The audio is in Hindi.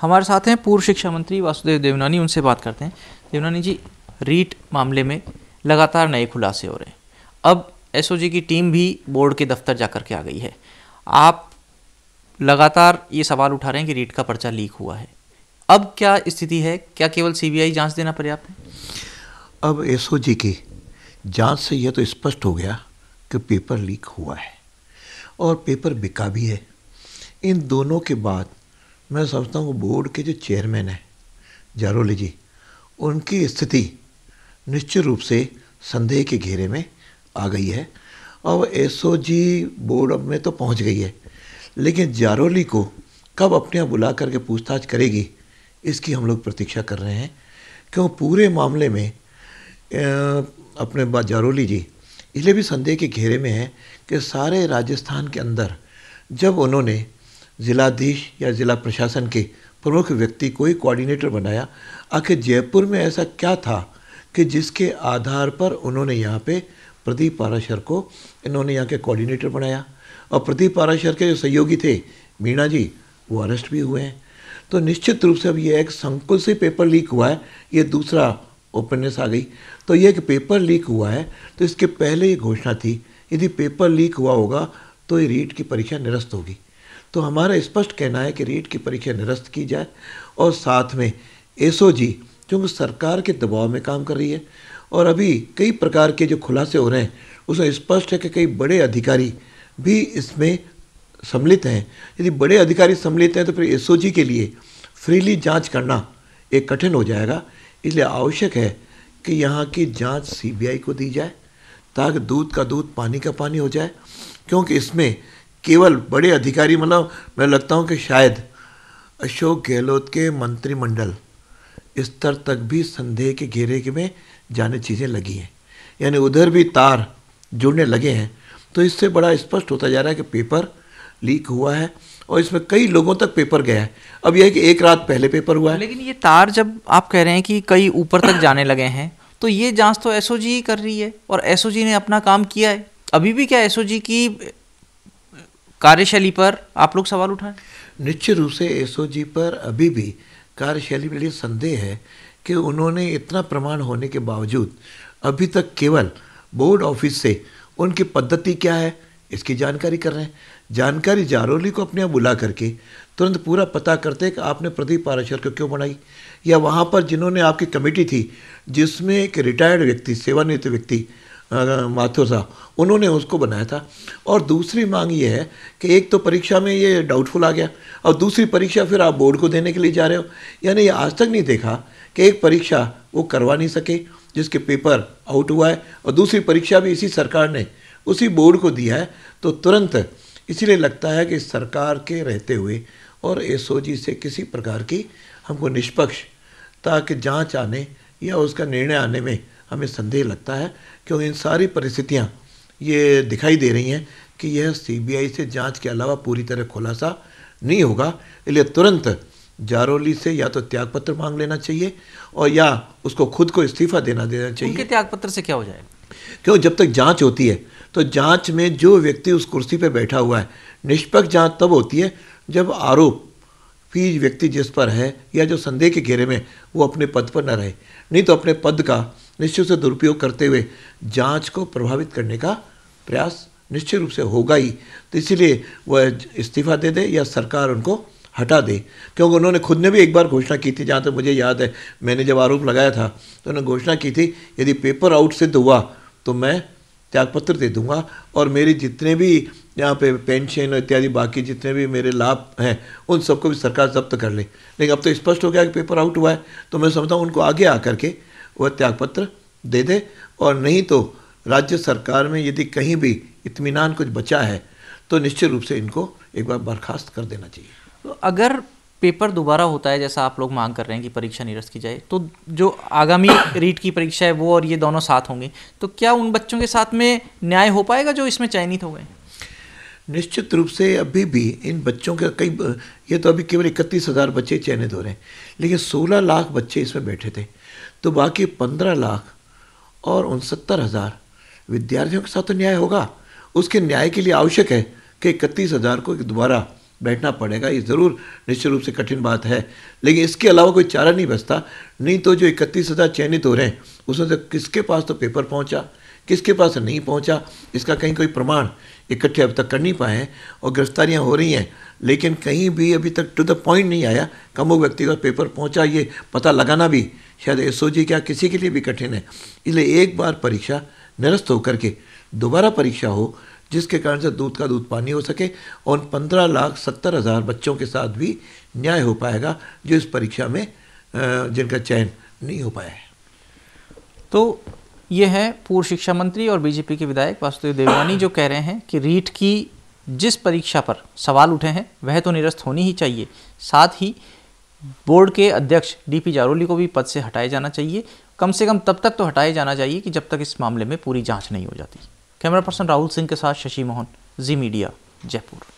हमारे साथ हैं पूर्व शिक्षा मंत्री वासुदेव देवनानी उनसे बात करते हैं देवनानी जी रीट मामले में लगातार नए खुलासे हो रहे हैं अब एस की टीम भी बोर्ड के दफ्तर जा कर के आ गई है आप लगातार ये सवाल उठा रहे हैं कि रीट का पर्चा लीक हुआ है अब क्या स्थिति है क्या केवल सीबीआई जांच देना पर्याप्त है अब एसओजी की जांच से यह तो स्पष्ट हो गया कि पेपर लीक हुआ है और पेपर बिका भी है इन दोनों के बाद मैं समझता हूँ बोर्ड के जो चेयरमैन हैं जारोली जी उनकी स्थिति निश्चित रूप से संदेह के घेरे में आ गई है अब जी बोर्ड में तो पहुँच गई है लेकिन जारोली को कब अपने आप बुला करके पूछताछ करेगी इसकी हम लोग प्रतीक्षा कर रहे हैं क्यों पूरे मामले में अपने जारोली जी इसलिए भी संदेह के घेरे में है कि सारे राजस्थान के अंदर जब उन्होंने ज़िलाधीश या ज़िला प्रशासन के प्रमुख व्यक्ति को ही कोऑर्डिनेटर बनाया आखिर जयपुर में ऐसा क्या था कि जिसके आधार पर उन्होंने यहाँ पे प्रदीप पाराशर को इन्होंने यहाँ के कोऑर्डिनेटर बनाया और प्रदीप पाराशर के जो सहयोगी थे मीणा जी वो अरेस्ट भी हुए हैं तो निश्चित रूप से अब ये एक संकुल से पेपर लीक हुआ है ये दूसरा ओपननेस आ गई तो ये एक पेपर लीक हुआ है तो इसके पहले ये घोषणा थी यदि पेपर लीक हुआ होगा तो ये रीट की परीक्षा निरस्त होगी तो हमारा स्पष्ट कहना है कि रीट की परीक्षा निरस्त की जाए और साथ में एस क्योंकि सरकार के दबाव में काम कर रही है और अभी कई प्रकार के जो खुलासे हो रहे हैं उसमें स्पष्ट है कि कई बड़े अधिकारी भी इसमें सम्मिलित हैं यदि बड़े अधिकारी सम्मिलित हैं तो फिर एस के लिए फ्रीली जांच करना एक कठिन हो जाएगा इसलिए आवश्यक है कि यहाँ की जांच सीबीआई को दी जाए ताकि दूध का दूध पानी का पानी हो जाए क्योंकि इसमें केवल बड़े अधिकारी मतलब मैं लगता हूँ कि शायद अशोक गहलोत के मंत्रिमंडल स्तर तक भी संदेह के घेरे के में जाने चीज़ें लगी हैं यानी उधर भी तार जुड़ने लगे हैं तो इससे बड़ा स्पष्ट होता जा रहा है कि पेपर लीक हुआ है और इसमें कई लोगों तक पेपर गया है अब यह है कि एक रात पहले पेपर हुआ है लेकिन ये तार जब आप कह रहे हैं कि कई ऊपर तक जाने लगे हैं तो ये जांच तो एसओजी ही कर रही है और एसओजी ने अपना काम किया है अभी भी क्या एसओजी की कार्यशैली पर आप लोग सवाल उठाए निश्चित रूप से एसओजी पर अभी भी कार्यशैली में संदेह है कि उन्होंने इतना प्रमाण होने के बावजूद अभी तक केवल बोर्ड ऑफिस से उनकी पद्धति क्या है इसकी जानकारी कर रहे हैं जानकारी जारोली को अपने आप बुला करके तुरंत पूरा पता करते कि आपने प्रदीप पाराशर को क्यों बनाई या वहाँ पर जिन्होंने आपकी कमेटी थी जिसमें एक रिटायर्ड व्यक्ति सेवानिवृत्त व्यक्ति माथुर साहब उन्होंने उसको बनाया था और दूसरी मांग ये है कि एक तो परीक्षा में ये डाउटफुल आ गया और दूसरी परीक्षा फिर आप बोर्ड को देने के लिए जा रहे हो यानी ये आज तक नहीं देखा कि एक परीक्षा वो करवा नहीं सके जिसके पेपर आउट हुआ है और दूसरी परीक्षा भी इसी सरकार ने उसी बोर्ड को दिया है तो तुरंत इसीलिए लगता है कि सरकार के रहते हुए और एस से किसी प्रकार की हमको निष्पक्ष ताकि जाँच आने या उसका निर्णय आने में हमें संदेह लगता है क्योंकि इन सारी परिस्थितियाँ ये दिखाई दे रही हैं कि यह सीबीआई से जांच के अलावा पूरी तरह खुलासा नहीं होगा इसलिए तुरंत जारोली से या तो त्यागपत्र मांग लेना चाहिए और या उसको खुद को इस्तीफा देना देना चाहिए उनके त्यागपत्र से क्या हो जाएगा क्यों जब तक जांच होती है तो जांच में जो व्यक्ति उस कुर्सी पर बैठा हुआ है निष्पक्ष जांच तब होती है जब आरोप ही व्यक्ति जिस पर है या जो संदेह के घेरे में वो अपने पद पर न रहे नहीं तो अपने पद का निश्चित से दुरुपयोग करते हुए जांच को प्रभावित करने का प्रयास निश्चित रूप से होगा ही तो इसीलिए वह इस्तीफा दे दे या सरकार उनको हटा दे क्योंकि उन्होंने खुद ने भी एक बार घोषणा की थी जहाँ तक तो मुझे याद है मैंने जब आरोप लगाया था तो उन्होंने घोषणा की थी यदि पेपर आउट सिद्ध हुआ तो मैं त्यागपत्र दे दूंगा और मेरे जितने भी यहाँ पे पेंशन इत्यादि बाकी जितने भी मेरे लाभ हैं उन सबको भी सरकार जब्त कर ले लेकिन अब तो स्पष्ट हो गया कि पेपर आउट हुआ है तो मैं समझता हूँ उनको आगे आकर के वह त्यागपत्र दे दे और नहीं तो राज्य सरकार में यदि कहीं भी इतमान कुछ बचा है तो निश्चित रूप से इनको एक बार बर्खास्त कर देना चाहिए तो अगर पेपर दोबारा होता है जैसा आप लोग मांग कर रहे हैं कि परीक्षा निरस्त की जाए तो जो आगामी रीट की परीक्षा है वो और ये दोनों साथ होंगे तो क्या उन बच्चों के साथ में न्याय हो पाएगा जो इसमें चयनित हो गए निश्चित रूप से अभी भी इन बच्चों के कई ये तो अभी केवल इकतीस हज़ार बच्चे चयनित हो रहे हैं लेकिन सोलह लाख बच्चे इसमें बैठे थे तो बाकी पंद्रह लाख और उनसत्तर हज़ार विद्यार्थियों के साथ तो न्याय होगा उसके न्याय के लिए आवश्यक है कि इकतीस हज़ार को दोबारा बैठना पड़ेगा ये ज़रूर निश्चित रूप से कठिन बात है लेकिन इसके अलावा कोई चारा नहीं बचता नहीं तो जो इकतीस हज़ार चयनित हो रहे हैं उसमें से किसके पास तो पेपर पहुंचा किसके पास नहीं पहुंचा इसका कहीं कोई प्रमाण इकट्ठे अब तक कर नहीं पाए हैं और गिरफ्तारियां हो रही हैं लेकिन कहीं भी अभी तक टू द पॉइंट नहीं आया कम व्यक्ति का पेपर पहुँचा ये पता लगाना भी शायद एस क्या किसी के लिए भी कठिन है इसलिए एक बार परीक्षा निरस्त होकर के दोबारा परीक्षा हो जिसके कारण से दूध का दूध पानी हो सके और पंद्रह लाख सत्तर हज़ार बच्चों के साथ भी न्याय हो पाएगा जो इस परीक्षा में जिनका चयन नहीं हो पाया है तो ये है पूर्व शिक्षा मंत्री और बीजेपी के विधायक वासुदेव देवानी जो कह रहे हैं कि रीट की जिस परीक्षा पर सवाल उठे हैं वह तो निरस्त होनी ही चाहिए साथ ही बोर्ड के अध्यक्ष डीपी जारोली को भी पद से हटाया जाना चाहिए कम से कम तब तक तो हटाया जाना चाहिए कि जब तक इस मामले में पूरी जांच नहीं हो जाती कैमरा पर्सन राहुल सिंह के साथ शशि मोहन जी मीडिया जयपुर